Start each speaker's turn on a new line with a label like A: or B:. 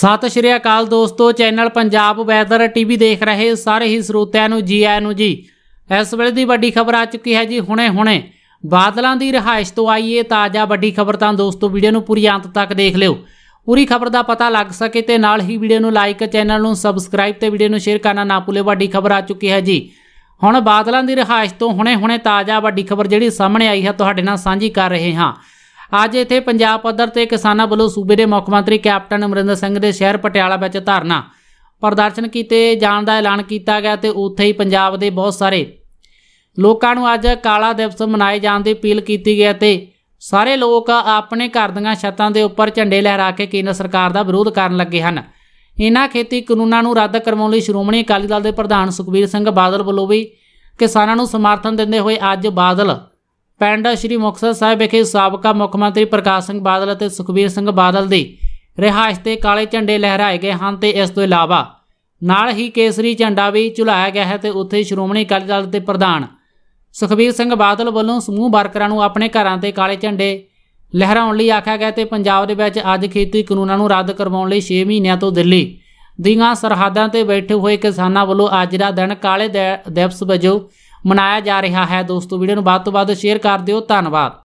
A: ਸਤਿ ਸ਼੍ਰੀ ਅਕਾਲ ਦੋਸਤੋ channel Punjab weather TV ਦੇਖ ਰਹੇ ਸਾਰੇ ਹੀ ਸਰੋਤਿਆਂ ਨੂੰ ਜੀ ਆਇਆਂ ਨੂੰ ਜੀ ਇਸ ਵੇਲੇ ਦੀ ਵੱਡੀ ਖਬਰ ਆ ਚੁੱਕੀ ਹੈ ਜੀ ਹੁਣੇ ਹੁਣੇ ਬਾਦਲਾਂ ਦੀ ਰਹਾਇਸ਼ ਤੋਂ ਆਈ ਇਹ ਤਾਜ਼ਾ ਵੱਡੀ ਖਬਰ ਤਾਂ ਦੋਸਤੋ ਵੀਡੀਓ ਨੂੰ ਪੂਰੀ ਅੰਤ ਤੱਕ ਦੇਖ ਲਿਓ ਪੂਰੀ ਖਬਰ ਦਾ ਪਤਾ ਲੱਗ ਸਕੇ ਤੇ ਨਾਲ ਹੀ ਵੀਡੀਓ ਨੂੰ ਲਾਈਕ ਚੈਨਲ ਨੂੰ ਸਬਸਕ੍ਰਾਈਬ ਤੇ ਵੀਡੀਓ ਨੂੰ ਸ਼ੇਅਰ ਕਰਨਾ ਨਾ ਭੁੱਲੇ ਵੱਡੀ ਖਬਰ ਆ ਚੁੱਕੀ ਹੈ ਜੀ ਹੁਣ ਬਾਦਲਾਂ ਦੀ ਰਹਾਇਸ਼ ਤੋਂ ਹੁਣੇ ਹੁਣੇ ਤਾਜ਼ਾ ਵੱਡੀ ਖਬਰ ਜਿਹੜੀ ਸਾਹਮਣੇ ਆਈ ਹੈ ਤੁਹਾਡੇ ਨਾਲ ਸਾਂਝੀ ਕਰ ਰਹੇ ਹਾਂ ਅੱਜ ਇੱਥੇ ਪੰਜਾਬ ਪੱਧਰ ਤੇ ਕਿਸਾਨਾਂ ਵੱਲੋਂ ਸੂਬੇ ਦੇ ਮੁੱਖ ਮੰਤਰੀ ਕੈਪਟਨ ਅਮਰਿੰਦਰ ਸਿੰਘ ਦੇ ਸ਼ਹਿਰ ਪਟਿਆਲਾ ਵਿੱਚ ਧਰਨਾ ਪ੍ਰਦਰਸ਼ਨ ਕੀਤੇ ਜਾਣ ਦਾ ਐਲਾਨ ਕੀਤਾ ਗਿਆ ਤੇ ਉੱਥੇ ਹੀ ਪੰਜਾਬ ਦੇ ਬਹੁਤ ਸਾਰੇ ਲੋਕਾਂ ਨੂੰ ਅੱਜ ਕਾਲਾ ਦਿਵਸ ਮਨਾਏ ਜਾਣ ਦੀ ਅਪੀਲ ਕੀਤੀ ਗਈ ਤੇ ਸਾਰੇ ਲੋਕ ਆਪਣੇ ਘਰ ਦੀਆਂ ਛੱਤਾਂ ਦੇ ਉੱਪਰ ਝੰਡੇ ਲਹਿਰਾ ਕੇ ਕੇਂਦਰ ਸਰਕਾਰ ਦਾ ਵਿਰੋਧ ਕਰਨ ਲੱਗੇ ਹਨ ਇਹਨਾਂ ਖੇਤੀ ਕਾਨੂੰਨਾਂ ਨੂੰ ਰੱਦ ਕਰਵਾਉਣ ਲਈ ਸ਼੍ਰੋਮਣੀ ਅਕਾਲੀ ਦਲ ਦੇ ਪ੍ਰਧਾਨ ਸੁਖਬੀਰ ਸਿੰਘ ਬਾਦਲ ਵੱਲੋਂ ਵੀ ਕਿਸਾਨਾਂ ਨੂੰ ਸਮਰਥਨ ਦਿੰਦੇ ਹੋਏ ਅੱਜ ਬਾਦਲ ਪਿੰਡ ਸ਼੍ਰੀ ਮੁਕਤਸਰ ਸਾਹਿਬ ਵਿਖੇ ਸਾਬਕਾ ਮੁੱਖ ਮੰਤਰੀ ਪ੍ਰਕਾਸ਼ ਸਿੰਘ ਬਾਦਲ ਅਤੇ ਸੁਖਬੀਰ ਸਿੰਘ ਬਾਦਲ ਦੀ ਰਿਹਾਇਸ਼ ਤੇ ਕਾਲੇ ਝੰਡੇ ਲਹਿਰਾਏ ਗਏ ਹਨ ਤੇ ਇਸ ਤੋਂ ਇਲਾਵਾ ਨਾਲ ਹੀ ਕੇਸਰੀ ਝੰਡਾ ਵੀ ਝੁਲਾਇਆ ਗਿਆ ਹੈ ਤੇ ਉੱਥੇ ਸ਼੍ਰੋਮਣੀ ਅਕਾਲੀ ਦਲ ਦੇ ਪ੍ਰਧਾਨ ਸੁਖਬੀਰ ਸਿੰਘ ਬਾਦਲ ਵੱਲੋਂ ਸਮੂਹ ਵਰਕਰਾਂ ਨੂੰ ਆਪਣੇ ਘਰਾਂ ਤੇ ਕਾਲੇ ਝੰਡੇ ਲਹਿਰਾਉਣ ਲਈ ਆਖਿਆ ਗਿਆ ਤੇ ਪੰਜਾਬ ਦੇ ਵਿੱਚ ਅੱਜ ਖੇਤੀ ਕਾਨੂੰਨਾਂ ਨੂੰ ਰੱਦ ਕਰਵਾਉਣ ਲਈ 6 ਮਹੀਨਿਆਂ ਤੋਂ ਦਿੱਲੀ ਦੀਆਂ ਸਰਹੱਦਾਂ ਤੇ ਬੈਠੇ ਹੋਏ ਕਿਸਾਨਾਂ ਵੱਲੋਂ ਅੱਜ ਦਾ ਦਿਨ ਕਾਲੇ ਦਿਵਸ ਵਜੋਂ ਮਨਾਇਆ ਜਾ ਰਿਹਾ ਹੈ ਦੋਸਤੋ ਵੀਡੀਓ ਨੂੰ ਵੱਧ ਤੋਂ ਵੱਧ ਸ਼ੇਅਰ ਕਰ ਦਿਓ ਧੰਨਵਾਦ